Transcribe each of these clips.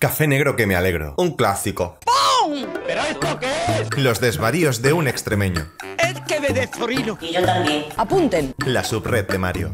Café negro que me alegro. Un clásico. ¡Pum! ¿Pero esto qué es? Los desvaríos de un extremeño. Es que me Y yo también. Apunten. La subred de Mario.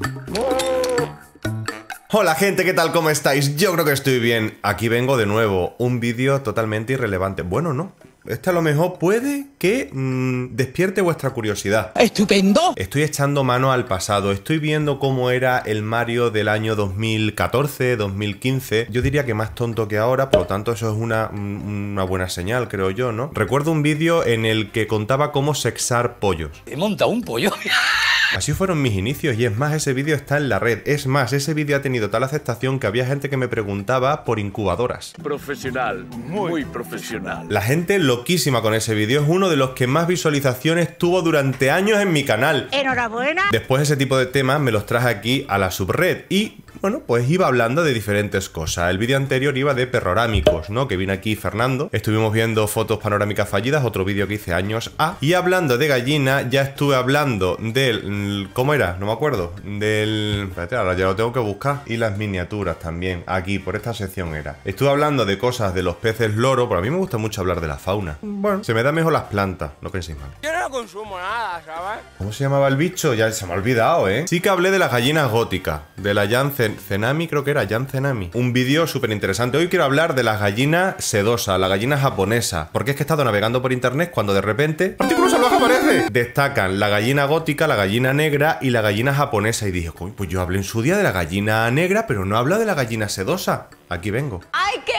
Hola gente, ¿qué tal? ¿Cómo estáis? Yo creo que estoy bien. Aquí vengo de nuevo, un vídeo totalmente irrelevante. Bueno, no, esta a lo mejor puede que mm, despierte vuestra curiosidad. ¡Estupendo! Estoy echando mano al pasado, estoy viendo cómo era el Mario del año 2014, 2015. Yo diría que más tonto que ahora, por lo tanto eso es una, mm, una buena señal, creo yo, ¿no? Recuerdo un vídeo en el que contaba cómo sexar pollos. He montado un pollo. Así fueron mis inicios y es más, ese vídeo está en la red. Es más, ese vídeo ha tenido tal aceptación que había gente que me preguntaba por incubadoras. Profesional, muy, profesional. La gente loquísima con ese vídeo es uno de los que más visualizaciones tuvo durante años en mi canal. Enhorabuena. Después ese tipo de temas me los traje aquí a la subred y bueno, pues iba hablando de diferentes cosas. El vídeo anterior iba de perrorámicos, ¿no? Que vino aquí Fernando. Estuvimos viendo fotos panorámicas fallidas, otro vídeo que hice años A. Y hablando de gallina, ya estuve hablando del... Mm, ¿Cómo era? No me acuerdo. Del... Espérate, ahora ya lo tengo que buscar. Y las miniaturas también. Aquí, por esta sección era. Estuve hablando de cosas de los peces loro, pero a mí me gusta mucho hablar de la fauna. Bueno, se me da mejor las plantas, no penséis mal. Yo no consumo nada, ¿sabes? ¿Cómo se llamaba el bicho? Ya se me ha olvidado, ¿eh? Sí que hablé de las gallinas góticas, de la llance. Zenami creo que era, Jan Zenami Un vídeo súper interesante. Hoy quiero hablar de la gallina sedosa, la gallina japonesa. Porque es que he estado navegando por internet cuando de repente... ¡Artículo salvaje aparece! Destacan la gallina gótica, la gallina negra y la gallina japonesa. Y dije, pues yo hablé en su día de la gallina negra, pero no habla de la gallina sedosa. Aquí vengo. ¡Ay, qué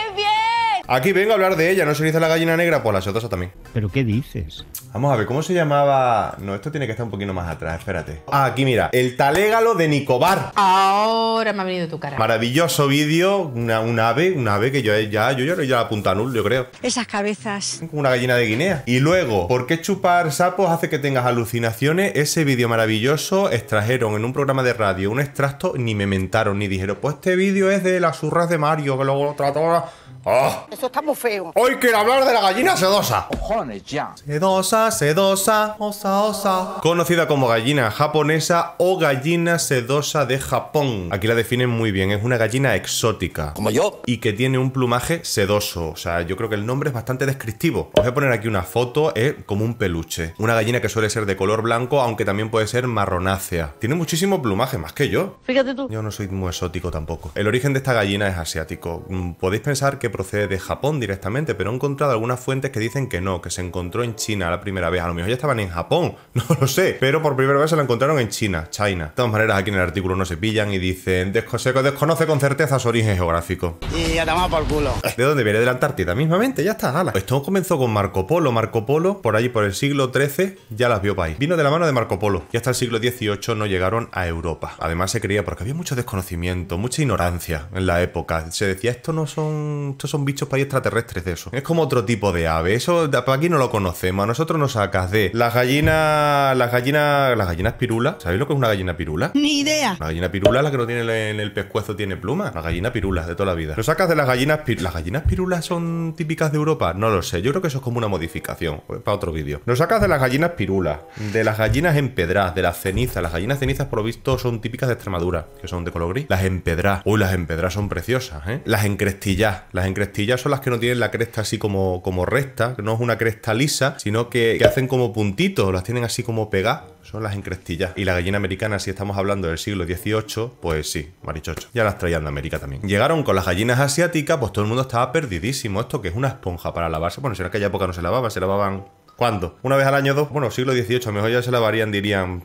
Aquí vengo a hablar de ella, no se dice la gallina negra, pues la otras también. ¿Pero qué dices? Vamos a ver, ¿cómo se llamaba? No, esto tiene que estar un poquito más atrás, espérate. Ah, aquí mira, el talégalo de Nicobar. Ahora me ha venido tu cara. Maravilloso vídeo, una, ave, una ave que yo ya, yo ya, ya la punta nul, yo creo. Esas cabezas. una gallina de Guinea. Y luego, ¿por qué chupar sapos hace que tengas alucinaciones? Ese vídeo maravilloso extrajeron en un programa de radio un extracto, ni me mentaron, ni dijeron, pues este vídeo es de las urras de Mario, que luego lo trató... Oh. Ah. ¡Esto está muy feo. Hoy quiero hablar de la gallina sedosa. Cojones ya. Sedosa, sedosa, osa, osa. Conocida como gallina japonesa o gallina sedosa de Japón. Aquí la definen muy bien. Es una gallina exótica. Como yo. Y que tiene un plumaje sedoso. O sea, yo creo que el nombre es bastante descriptivo. Os voy a poner aquí una foto. Es como un peluche. Una gallina que suele ser de color blanco, aunque también puede ser marronácea. Tiene muchísimo plumaje, más que yo. Fíjate tú. Yo no soy muy exótico tampoco. El origen de esta gallina es asiático. Mm, podéis pensar que procede de Japón directamente, pero he encontrado algunas fuentes que dicen que no, que se encontró en China la primera vez. A lo mejor ya estaban en Japón, no lo sé, pero por primera vez se la encontraron en China, China. De todas maneras, aquí en el artículo no se pillan y dicen, se desconoce con certeza su origen geográfico. Y ya te por culo. ¿De dónde viene? De la Antártida, mismamente, ya está, Esto comenzó con Marco Polo. Marco Polo, por allí por el siglo XIII, ya las vio país. Vino de la mano de Marco Polo y hasta el siglo XVIII no llegaron a Europa. Además se creía, porque había mucho desconocimiento, mucha ignorancia en la época. Se decía, esto no son son bichos para extraterrestres de eso. Es como otro tipo de ave. Eso para aquí no lo conocemos. A nosotros nos sacas de las gallinas. Las gallinas. Las gallinas pirulas? ¿Sabéis lo que es una gallina pirula? Ni idea. La gallina pirula, la que no tiene en el pescuezo, tiene pluma. La gallina pirula de toda la vida. Nos sacas de las gallinas pirulas. ¿Las gallinas pirulas son típicas de Europa? No lo sé. Yo creo que eso es como una modificación. Pues, para otro vídeo. Nos sacas de las gallinas pirulas. De las gallinas empedradas. De las cenizas. Las gallinas cenizas, por lo visto, son típicas de Extremadura. Que son de color gris. Las empedradas. Uy, las empedradas son preciosas, ¿eh? Las encrestillas. Las encrestillas crestillas son las que no tienen la cresta así como, como recta, que no es una cresta lisa, sino que, hacen como puntitos, las tienen así como pegadas son las encrestillas. Y la gallina americana, si estamos hablando del siglo XVIII, pues sí, marichocho. Ya las traían de América también. Llegaron con las gallinas asiáticas, pues todo el mundo estaba perdidísimo. Esto que es una esponja para lavarse. Bueno, si en aquella época no se lavaba, se lavaban. ¿Cuándo? ¿Una vez al año dos? Bueno, siglo XVIII, a lo mejor ya se lavarían, dirían.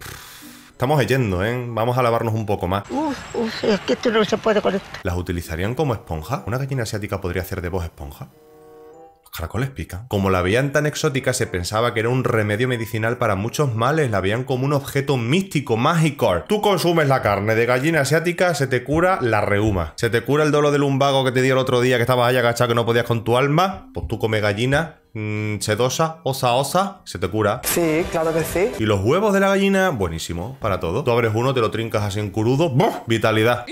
Estamos yendo, ¿eh? Vamos a lavarnos un poco más. Uf, uf, es que esto no se puede con esto. ¿Las utilizarían como esponja? ¿Una gallina asiática podría hacer de vos esponja? caracoles pican. Como la veían tan exótica, se pensaba que era un remedio medicinal para muchos males, la veían como un objeto místico, mágico. Tú consumes la carne de gallina asiática, se te cura la reuma. Se te cura el dolor del lumbago que te dio el otro día que estabas ahí agachado que no podías con tu alma, pues tú comes gallina mmm, sedosa, osa, osa, se te cura. Sí, claro que sí. Y los huevos de la gallina, buenísimo, para todo. Tú abres uno, te lo trincas así en curudo, Vitalidad.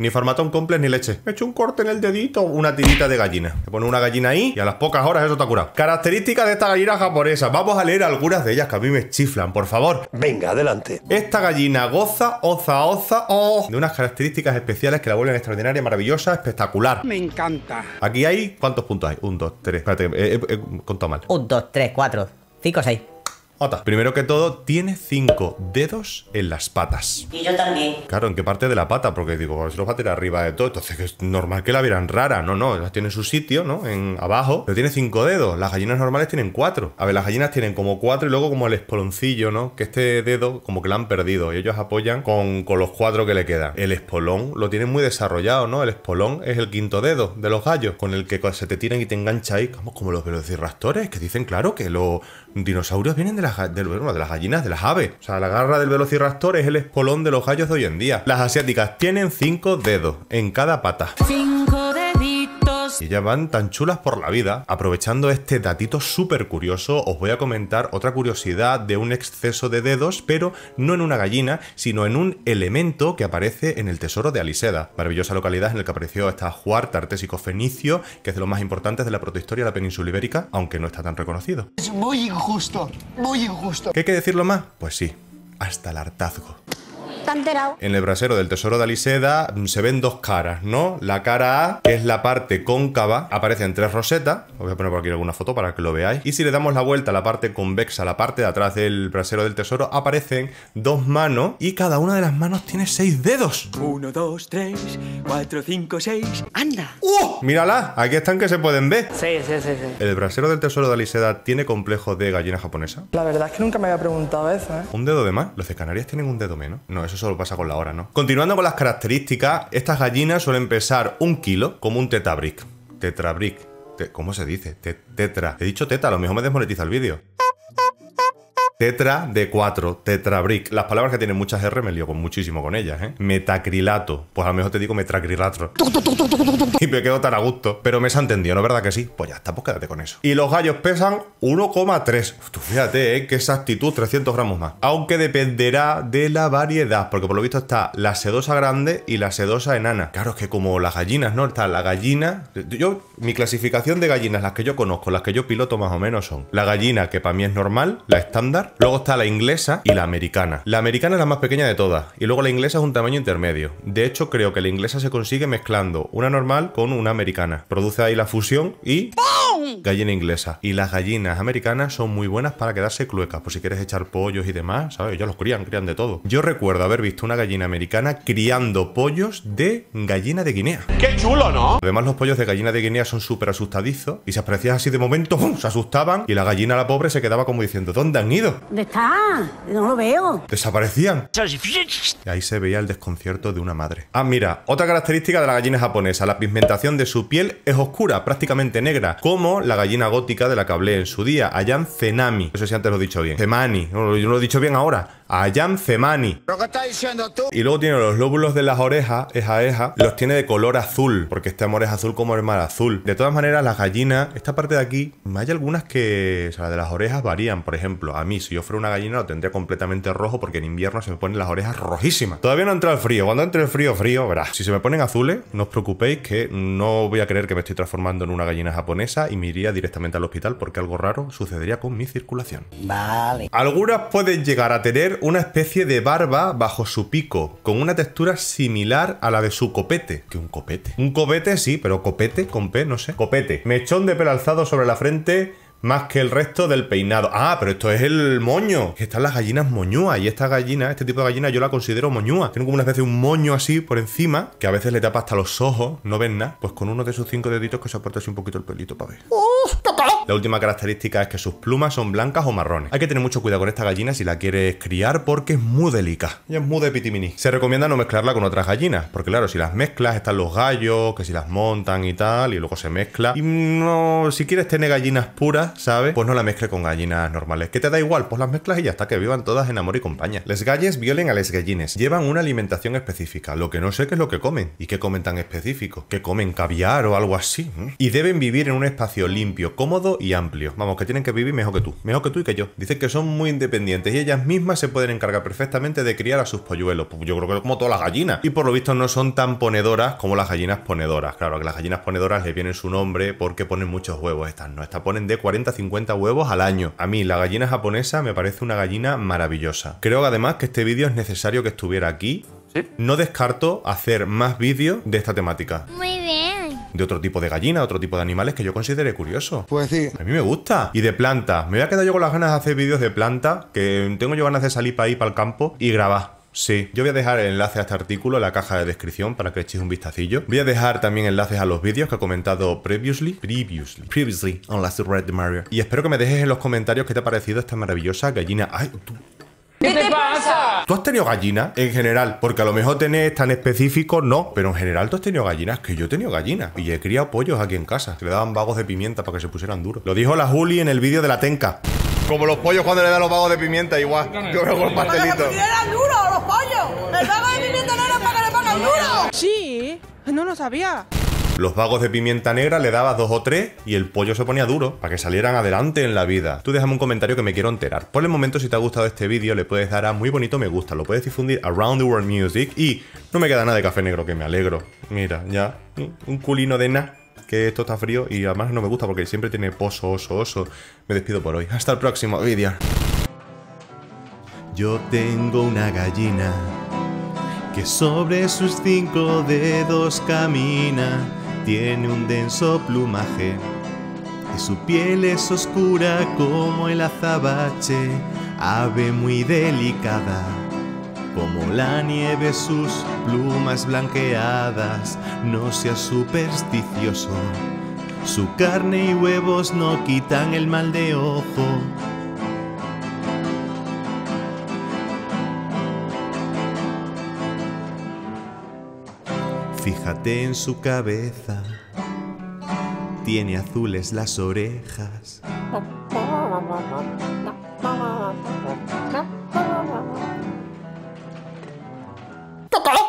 Ni formatón complex ni leche. Me he hecho un corte en el dedito, una tirita de gallina. Te pone una gallina ahí y a las pocas horas eso está curado. Características de esta gallina japonesa. Vamos a leer algunas de ellas que a mí me chiflan, por favor. Venga, adelante. Esta gallina goza, oza, oza, oh. De unas características especiales que la vuelven extraordinaria, maravillosa, espectacular. Me encanta. Aquí hay. ¿Cuántos puntos hay? Un, dos, tres. Espérate, he eh, eh, eh, contado mal. Un, dos, tres, cuatro, cinco, seis. Ota. Primero que todo, tiene cinco dedos en las patas. Y yo también. Claro, ¿en qué parte de la pata? Porque digo, se pues los va a tirar arriba de todo. Entonces es normal que la vieran rara. No, no, las tiene su sitio, ¿no? En abajo. Pero tiene cinco dedos. Las gallinas normales tienen cuatro. A ver, las gallinas tienen como cuatro y luego como el espoloncillo, ¿no? Que este dedo como que lo han perdido. Y ellos apoyan con, los cuatro que le quedan. El espolón lo tienen muy desarrollado, ¿no? El espolón es el quinto dedo de los gallos, con el que se te tiran y te engancha ahí, como, como los velociraptores, que dicen, claro, que lo, dinosaurios vienen de las, de, las gallinas, de las aves. O sea, la garra del velociraptor es el espolón de los gallos de hoy en día. Las asiáticas tienen cinco dedos en cada pata. Cinco y ya van tan chulas por la vida. Aprovechando este datito súper curioso, os voy a comentar otra curiosidad de un exceso de dedos, pero no en una gallina, sino en un elemento que aparece en el tesoro de Aliseda, maravillosa localidad en la que apareció esta juarta artésico fenicio, que es de los más importantes de la protohistoria de la península ibérica, aunque no está tan reconocido. Es muy injusto, muy injusto. ¿Qué hay que decirlo más? Pues sí, hasta el hartazgo. En el brasero del tesoro de Aliseda mm, se ven dos caras, ¿no? La cara A, que es la parte cóncava, aparecen tres rosetas. Os voy a poner por aquí alguna foto para que lo veáis. Y si le damos la vuelta a la parte convexa, la parte de atrás del brasero del tesoro, aparecen dos manos y cada una de las manos tiene seis dedos. Uno, dos, tres, cuatro, cinco, seis. ¡Anda! ¡Uh! Mírala, aquí están que se pueden ver. Sí, sí, sí, sí. El brasero del tesoro de Aliseda tiene complejo de gallina japonesa. La verdad es que nunca me había preguntado eso, ¿eh? ¿Un dedo de más? ¿Los de Canarias tienen un dedo menos? No, eso eso lo pasa con la hora, ¿no? Continuando con las características, estas gallinas suelen pesar un kilo como un tetabric. Tetrabrick. ¿Cómo se dice? tetra. He dicho teta, a lo mejor me desmonetiza el vídeo. Tetra de 4, Brick, Las palabras que tienen muchas R me lío con muchísimo con ellas, ¿eh? Metacrilato. Pues a lo mejor te digo metacrilatro. y me quedo tan a gusto. Pero me se ha entendido, ¿no es verdad que sí? Pues ya está, pues quédate con eso. Y los gallos pesan 1,3. fíjate, ¿eh? Que exactitud, 300 gramos más. Aunque dependerá de la variedad, porque por lo visto está la sedosa grande y la sedosa enana. Claro, es que como las gallinas, ¿no? Está la gallina... Yo, mi clasificación de gallinas, las que yo conozco, las que yo piloto más o menos son la gallina, que para mí es normal, la estándar, Luego está la inglesa y la americana. La americana es la más pequeña de todas y luego la inglesa es un tamaño intermedio. De hecho, creo que la inglesa se consigue mezclando una normal con una americana. Produce ahí la fusión y... Mm. Gallina inglesa. Y las gallinas americanas son muy buenas para quedarse cluecas, por si quieres echar pollos y demás, ¿sabes? Ellos los crían, crían de todo. Yo recuerdo haber visto una gallina americana criando pollos de gallina de Guinea. ¡Qué chulo, ¿no? Además, los pollos de gallina de Guinea son súper asustadizos y se aparecías así de momento, se asustaban y la gallina, la pobre, se quedaba como diciendo, ¿dónde han ido? ¿Dónde está? No lo veo. Desaparecían. Y ahí se veía el desconcierto de una madre. Ah, mira, otra característica de la gallina japonesa, la pigmentación de su piel es oscura, prácticamente negra, como la gallina gótica de la que hablé en su día, Ayan Zenami. No sé si antes lo he dicho bien. Zemani, yo lo he dicho bien ahora. Ayan Zemani. ¿Pero estás diciendo tú? Y luego tiene los lóbulos de las orejas, esa eja, los tiene de color azul, porque este amor es azul como el mar azul. De todas maneras, las gallinas, esta parte de aquí, hay algunas que, o sea, de las orejas varían. Por ejemplo, a mí, si yo fuera una gallina, lo tendría completamente rojo, porque en invierno se me ponen las orejas rojísimas. Todavía no entra el frío. Cuando entre el frío, frío, verás. Si se me ponen azules, no os preocupéis que no voy a creer que me estoy transformando en una gallina japonesa y mi iría directamente al hospital porque algo raro sucedería con mi circulación. Vale. Algunas pueden llegar a tener una especie de barba bajo su pico, con una textura similar a la de su copete. ¿Qué un copete? Un copete sí, pero copete con P, no sé. Copete. Mechón de pelo alzado sobre la frente más que el resto del peinado. Ah, pero esto es el moño. Que están las gallinas moñúas. Y esta gallina, este tipo de gallina, yo la considero moñúa. Tiene como una especie de un moño así por encima, que a veces le tapa hasta los ojos, no ven nada. Pues con uno de sus cinco deditos que se aporta así un poquito el pelito para ver. ¡Oh, ¡Papá! La última característica es que sus plumas son blancas o marrones. Hay que tener mucho cuidado con esta gallina si la quieres criar porque es muy delicada y es muy de pitimini. Se recomienda no mezclarla con otras gallinas, porque claro, si las mezclas están los gallos, que si las montan y tal, y luego se mezcla. Y no, si quieres tener gallinas puras, ¿sabes? Pues no la mezcle con gallinas normales. que te da igual? Pues las mezclas y ya está, que vivan todas en amor y compañía. Les galles violen a las gallines. Llevan una alimentación específica, lo que no sé qué es lo que comen y qué comen tan específico. Que comen caviar o algo así. ¿Mm? Y deben vivir en un espacio limpio, cómodo y amplio. Vamos, que tienen que vivir mejor que tú, mejor que tú y que yo. Dicen que son muy independientes y ellas mismas se pueden encargar perfectamente de criar a sus polluelos. Pues yo creo que como todas las gallinas. Y por lo visto no son tan ponedoras como las gallinas ponedoras. Claro, que las gallinas ponedoras le vienen su nombre porque ponen muchos huevos. Estas no, estas ponen de 40 a 50 huevos al año. A mí la gallina japonesa me parece una gallina maravillosa. Creo además que este vídeo es necesario que estuviera aquí. No descarto hacer más vídeos de esta temática. Muy bien de otro tipo de gallina, otro tipo de animales que yo considere curioso. Pues sí. A mí me gusta. Y de planta. Me voy a quedar yo con las ganas de hacer vídeos de planta, que tengo yo ganas de salir para ir para el campo, y grabar. Sí, yo voy a dejar el enlace a este artículo en la caja de descripción para que echéis un vistacillo. Voy a dejar también enlaces a los vídeos que he comentado previously. Previously. Previously on Last Red Mario. Y espero que me dejes en los comentarios qué te ha parecido esta maravillosa gallina. Ay, tú, ¿Qué, te, pasa? ¿Tú has tenido gallinas en general? Porque a lo mejor tenés tan específico, no. Pero en general tú has tenido gallinas, que yo he tenido gallinas. Y he criado pollos aquí en casa. Que le daban vagos de pimienta para que se pusieran duros. Lo dijo la Juli en el vídeo de la tenca. Como los pollos cuando le dan los vagos de pimienta, igual. Yo veo pastelito. ¡Para que duros los pollos! ¡El vago de pimienta no era para que Sí, no lo sabía. Los vagos de pimienta negra le dabas dos o tres y el pollo se ponía duro para que salieran adelante en la vida. Tú déjame un comentario que me quiero enterar. Por el momento, si te ha gustado este vídeo, le puedes dar a muy bonito me gusta, lo puedes difundir around the world music y no me queda nada de café negro que me alegro. Mira, ya, un culino de na que esto está frío y además no me gusta porque siempre tiene pozo, oso, oso. Me despido por hoy. Hasta el próximo vídeo. Yo tengo una gallina que sobre sus cinco dedos camina tiene un denso plumaje y su piel es oscura como el azabache, ave muy delicada. Como la nieve sus plumas blanqueadas, no sea supersticioso. Su carne y huevos no quitan el mal de ojo, Fíjate en su cabeza, tiene azules las orejas.